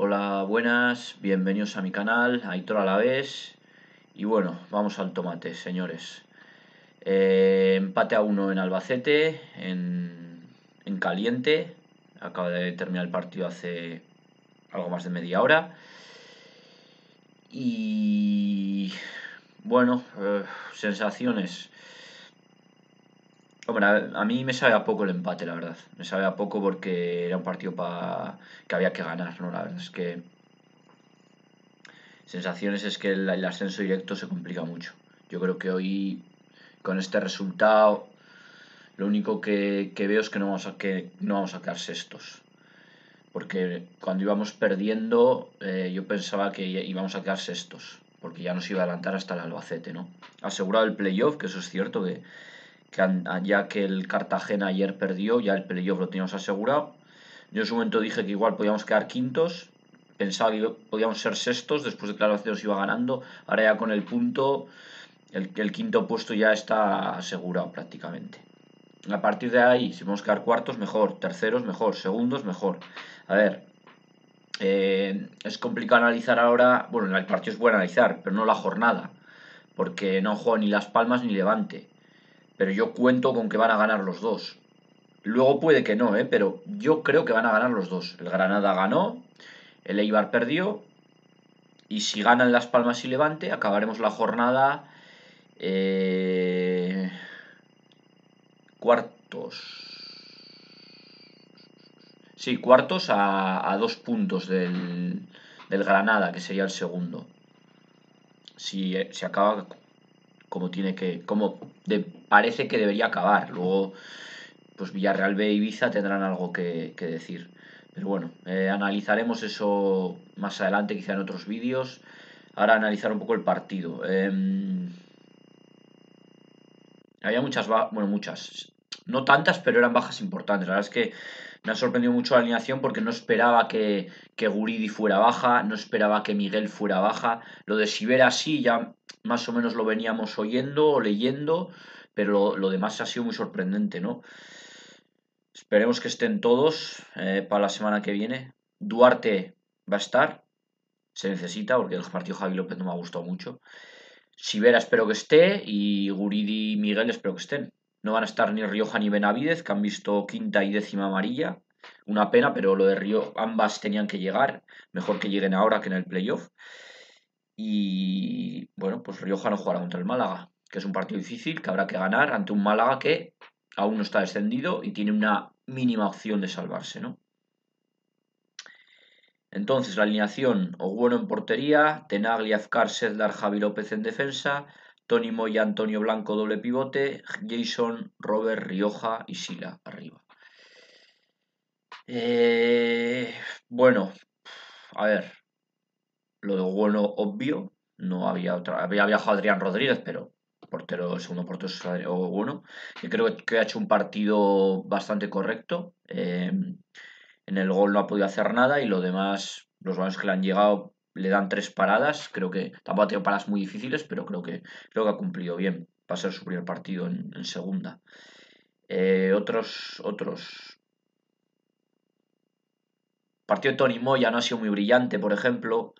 Hola, buenas, bienvenidos a mi canal, Aitor vez Y bueno, vamos al tomate, señores. Eh, empate a uno en Albacete, en, caliente. Acaba de terminar el partido hace algo más de media hora. Y bueno, eh, sensaciones a, mí me sabe a poco el empate, la verdad. Me sabe a poco porque era un partido para que había que ganar, ¿no? La verdad es que. Sensaciones es que el, ascenso directo se complica mucho. Yo creo que hoy, con este resultado, lo único que, veo es que no, vamos a, que no vamos a quedar sextos. Porque cuando íbamos perdiendo, eh, yo pensaba que íbamos a quedar sextos. Porque ya nos iba a adelantar hasta el Albacete, ¿no? Asegurado el playoff, que eso es cierto que que ya que el Cartagena ayer perdió, ya el playoff lo teníamos asegurado. Yo en su momento dije que igual podíamos quedar quintos, pensaba que podíamos ser sextos, después de que la se iba ganando, ahora ya con el punto, el, quinto puesto ya está asegurado prácticamente. A partir de ahí, si vamos quedar cuartos, mejor, terceros, mejor, segundos, mejor. A ver, eh, es complicado analizar ahora, bueno, el partido es bueno analizar, pero no la jornada, porque no juego ni Las Palmas ni Levante pero yo cuento con que van a ganar los dos. Luego puede que no, ¿eh? pero yo creo que van a ganar los dos. El Granada ganó, el Eibar perdió, y si ganan Las Palmas y Levante, acabaremos la jornada eh, cuartos. Sí, cuartos a, dos puntos del, del, Granada, que sería el segundo. Si eh, se acaba como tiene que, como de, parece que debería acabar. Luego, pues Villarreal B y Ibiza tendrán algo que, decir. Pero bueno, eh, analizaremos eso más adelante, quizá en otros vídeos. Ahora analizar un poco el partido. Em, había muchas, bueno, muchas. No tantas, pero eran bajas importantes. La verdad es que me ha sorprendido mucho la alineación porque no esperaba que, que Guridi fuera baja, no esperaba que Miguel fuera baja. Lo de Sibera sí, ya más o menos lo veníamos oyendo o leyendo pero lo, demás ha sido muy sorprendente, ¿no? Esperemos que estén todos eh, para la semana que viene. Duarte va a estar, se necesita, porque el partido Javi López no me ha gustado mucho. Sivera espero que esté y Guridi y Miguel espero que estén. No van a estar ni Rioja ni Benavidez, que han visto quinta y décima amarilla. Una pena, pero lo de Río, ambas tenían que llegar. Mejor que lleguen ahora que en el playoff. Y bueno, pues Rioja no jugará contra el Málaga que es un partido difícil que habrá que ganar ante un Málaga que aún no está descendido y tiene una mínima opción de salvarse, ¿no? Entonces, la alineación, Ogueno en portería, Tenaglia, Azcar, Sedlar, Javi López en defensa, Tony Moya, Antonio Blanco, doble pivote, Jason, Robert, Rioja y Sila arriba. Eh, bueno, a ver, lo de Ogueno obvio, no había otra, había viajado Adrián Rodríguez, pero portero, segundo portero o uno, Y creo que ha hecho un partido bastante correcto. Eh, en el gol no ha podido hacer nada y lo demás, los balones que le han llegado le dan tres paradas. Creo que tampoco ha tenido paradas muy difíciles, pero creo que, creo que ha cumplido bien. para a ser su primer partido en, segunda. Eh, otros, otros. partido de Tony Moya no ha sido muy brillante, por ejemplo,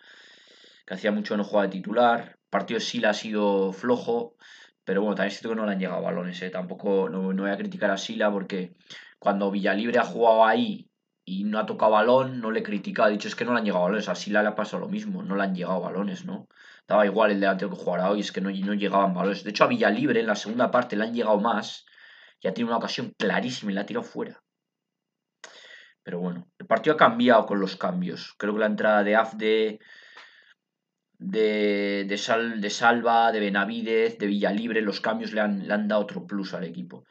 que hacía mucho no jugaba de titular partido de Sila ha sido flojo, pero bueno, también cierto que no le han llegado balones. ¿eh? Tampoco no, voy a criticar a Sila porque cuando Villalibre ha jugado ahí y no ha tocado balón, no le criticado. criticado. dicho es que no le han llegado balones. A Sila le ha pasado lo mismo, no le han llegado balones, ¿no? Estaba igual el delantero que jugará hoy, es que no, no llegaban balones. De hecho, a Villalibre en la segunda parte le han llegado más. Ya tiene una ocasión clarísima y la ha tirado fuera. Pero bueno, el partido ha cambiado con los cambios. Creo que la entrada de Afde de, Sal, de Salva, de Benavidez, de Villalibre, los cambios le han, dado otro plus al equipo.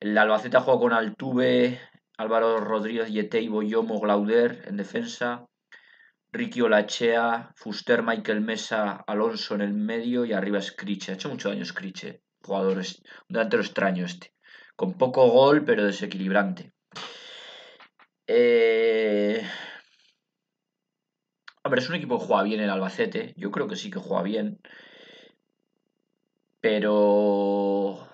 El Albacete juega con Altuve, Álvaro Rodríguez, yetei boyomo Glauder en defensa, Ricky Olachea, Fuster, Michael Mesa, Alonso en el medio y arriba Scriche. Ha hecho mucho daño Scriche, jugador, un delantero extraño este. Con poco gol, pero desequilibrante. Eh, pero es un equipo que juega bien el Albacete. Yo creo que sí que juega bien. Pero.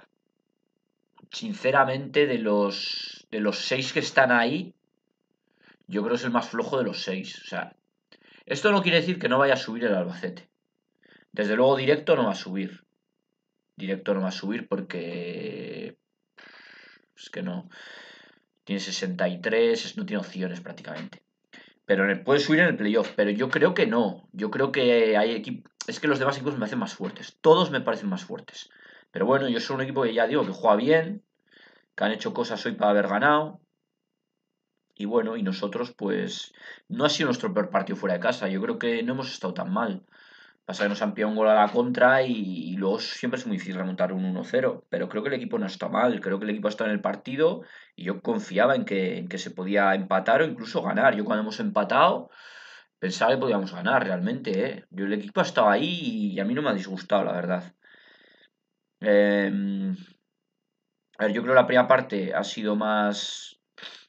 Sinceramente, de los, de los seis que están ahí, yo creo que es el más flojo de los seis. O sea, esto no quiere decir que no vaya a subir el Albacete. Desde luego, directo no va a subir. Directo no va a subir porque. Es que no. Tiene 63, no tiene opciones prácticamente. Pero puede subir en el playoff, pero yo creo que no. Yo creo que hay equipos. Es que los demás equipos me hacen más fuertes. Todos me parecen más fuertes. Pero bueno, yo soy un equipo que ya digo que juega bien, que han hecho cosas hoy para haber ganado. Y bueno, y nosotros, pues, no ha sido nuestro peor partido fuera de casa. Yo creo que no hemos estado tan mal. Pasa a nos han pillado un gol a la contra y, luego siempre es muy difícil remontar un 1-0. Pero creo que el equipo no está mal, creo que el equipo está en el partido y yo confiaba en que, se podía empatar o incluso ganar. Yo cuando hemos empatado pensaba que podíamos ganar realmente. ¿eh? Yo, el equipo ha estado ahí y a mí no me ha disgustado, la verdad. Em, a ver, yo creo que la primera parte ha sido más,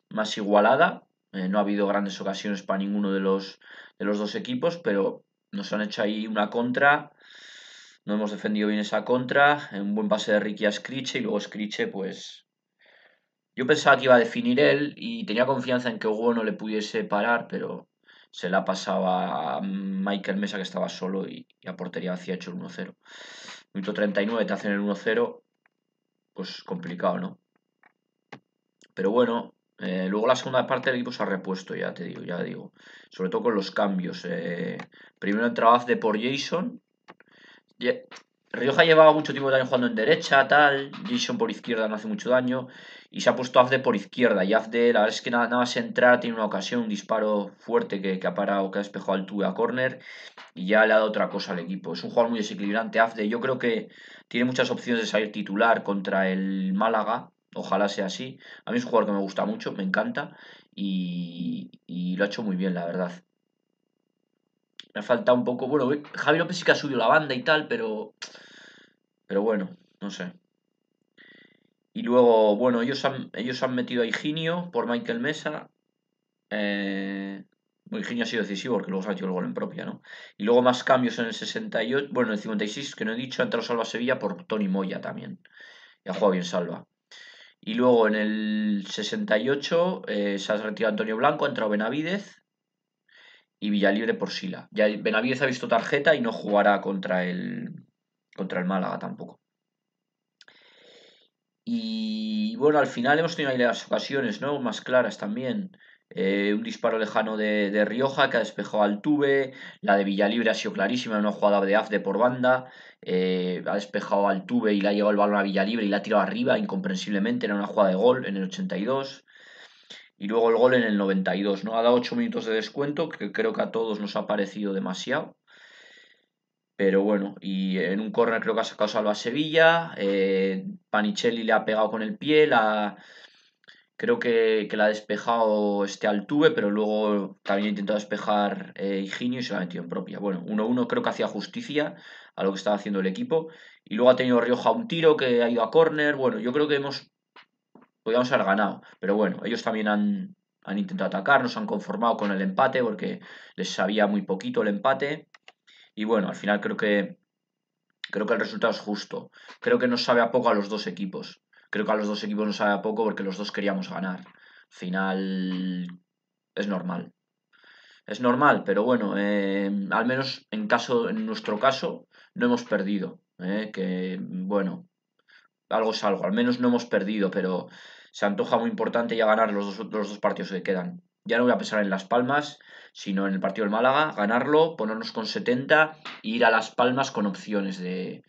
más igualada. Eh, no ha habido grandes ocasiones para ninguno de los, de los dos equipos, pero nos han hecho ahí una contra. No hemos defendido bien esa contra. Un buen pase de Ricky a Scriche y luego Scriche, pues. Yo pensaba que iba a definir él y tenía confianza en que Hugo no le pudiese parar, pero se la pasaba a Michael Mesa que estaba solo y, a portería hacía hecho el 1-0. Minuto 39 te hacen el 1-0, pues complicado, ¿no? Pero bueno, eh, luego la segunda parte del equipo se ha repuesto, ya te digo, ya digo. Sobre todo con los cambios. Eh. primero trabajo de por Jason. Rioja llevaba mucho tiempo también jugando en derecha, tal. Jason por izquierda no hace mucho daño. Y se ha puesto Afde por izquierda. Y Afde, la verdad es que nada, más entrar, tiene una ocasión, un disparo fuerte que, ha parado, que ha despejado al a corner. Y ya le ha dado otra cosa al equipo. Es un jugador muy desequilibrante, Afde. Yo creo que tiene muchas opciones de salir titular contra el Málaga Ojalá sea así. A mí es un jugador que me gusta mucho, me encanta y, lo ha hecho muy bien, la verdad. Me ha faltado un poco. Bueno, Javi López sí que ha subido la banda y tal, pero. Pero bueno, no sé. Y luego, bueno, ellos han, ellos han metido a Higinio por Michael Mesa. Eh, Higinio ha sido decisivo porque luego se ha hecho el gol en propia, ¿no? Y luego más cambios en el 68, bueno, en el 56, que no he dicho, ha entrado Salva Sevilla por Tony Moya también. Y ha jugado bien Salva. Y luego en el 68 eh, se ha retirado Antonio Blanco, ha entrado Benavidez y Villalibre por Sila. Ya Benavidez ha visto tarjeta y no jugará contra el, contra el Málaga tampoco. Y bueno, al final hemos tenido ahí las ocasiones, ¿no? Más claras también. Eh, un disparo lejano de, Rioja que ha despejado al Tuve. La de Villalibre ha sido clarísima, una jugada de AFD por banda. Eh, ha despejado al tube y le ha llegado el balón a Villalibre y la ha tirado arriba, incomprensiblemente. Era una jugada de gol en el 82. Y luego el gol en el 92. ¿no? Ha dado 8 minutos de descuento, que creo que a todos nos ha parecido demasiado. Pero bueno, y en un corner creo que ha sacado salva a Sevilla. Eh, Panicelli le ha pegado con el pie. La Creo que, la ha despejado este Altuve, pero luego también ha intentado despejar eh, Higinio y se la ha metido en propia. Bueno, 1-1 creo que hacía justicia a lo que estaba haciendo el equipo. Y luego ha tenido Rioja un tiro que ha ido a córner. Bueno, yo creo que hemos. Podríamos haber ganado. Pero bueno, ellos también han, intentado atacar, nos han conformado con el empate porque les sabía muy poquito el empate. Y bueno, al final creo que creo que el resultado es justo. Creo que nos sabe a poco a los dos equipos. Creo que a los dos equipos nos sabe poco porque los dos queríamos ganar. Final es normal. Es normal, pero bueno, eh, al menos en, caso, en nuestro caso no hemos perdido. Eh, que bueno, algo es algo. Al menos no hemos perdido, pero se antoja muy importante ya ganar los dos, los dos partidos que quedan. Ya no voy a pensar en Las Palmas, sino en el partido del Málaga, ganarlo, ponernos con 70 e ir a Las Palmas con opciones de,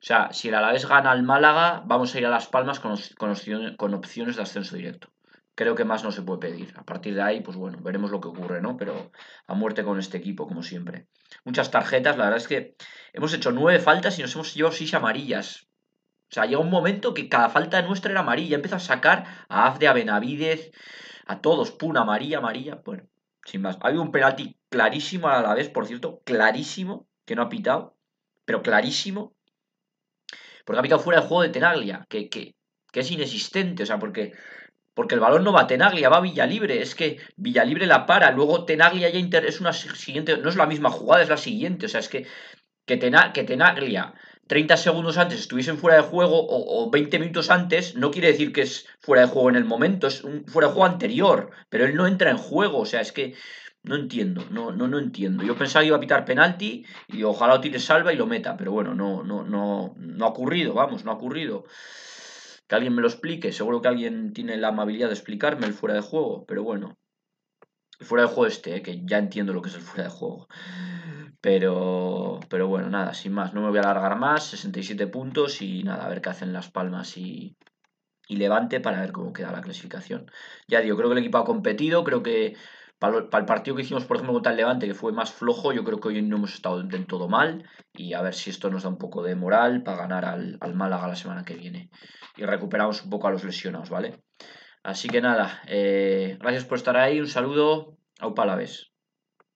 o sea, si el Alavés gana al Málaga, vamos a ir a Las Palmas con, opciones, de ascenso directo. Creo que más no se puede pedir. A partir de ahí, pues bueno, veremos lo que ocurre, ¿no? Pero a muerte con este equipo, como siempre. Muchas tarjetas, la verdad es que hemos hecho nueve faltas y nos hemos llevado seis amarillas. O sea, llega un momento que cada falta nuestra era amarilla. Empieza a sacar a Azde, a Benavidez, a todos. Puna, amarilla, amarilla. Bueno, sin más. Ha habido un penalti clarísimo a la vez, por cierto. Clarísimo, que no ha pitado. Pero clarísimo. Porque ha picado fuera de juego de Tenaglia, que, que, es inexistente, o sea, porque porque el balón no va a Tenaglia, va a Villalibre. Es que Villalibre la para, luego Tenaglia ya inter es una siguiente, no es la misma jugada, es la siguiente. O sea, es que, que, que Tenaglia 30 segundos antes estuviesen fuera de juego o, o, 20 minutos antes, no quiere decir que es fuera de juego en el momento, es un fuera de juego anterior, pero él no entra en juego. O sea, es que no entiendo, no, no, no entiendo. Yo pensaba que iba a pitar penalti y ojalá lo tire salva y lo meta, pero bueno, no, no, no, no ha ocurrido, vamos, no ha ocurrido. Que alguien me lo explique, seguro que alguien tiene la amabilidad de explicarme el fuera de juego, pero bueno. El fuera de juego este, eh, que ya entiendo lo que es el fuera de juego. Pero, pero bueno, nada, sin más, no me voy a alargar más, 67 puntos y nada, a ver qué hacen Las Palmas y, y Levante para ver cómo queda la clasificación. Ya digo, creo que el equipo ha competido, creo que para, el partido que hicimos, por ejemplo, contra el Levante, que fue más flojo, yo creo que hoy no hemos estado del todo mal. Y a ver si esto nos da un poco de moral para ganar al, al Málaga la semana que viene. Y recuperamos un poco a los lesionados, ¿vale? Así que nada, eh, gracias por estar ahí, un saludo, au Upalaves.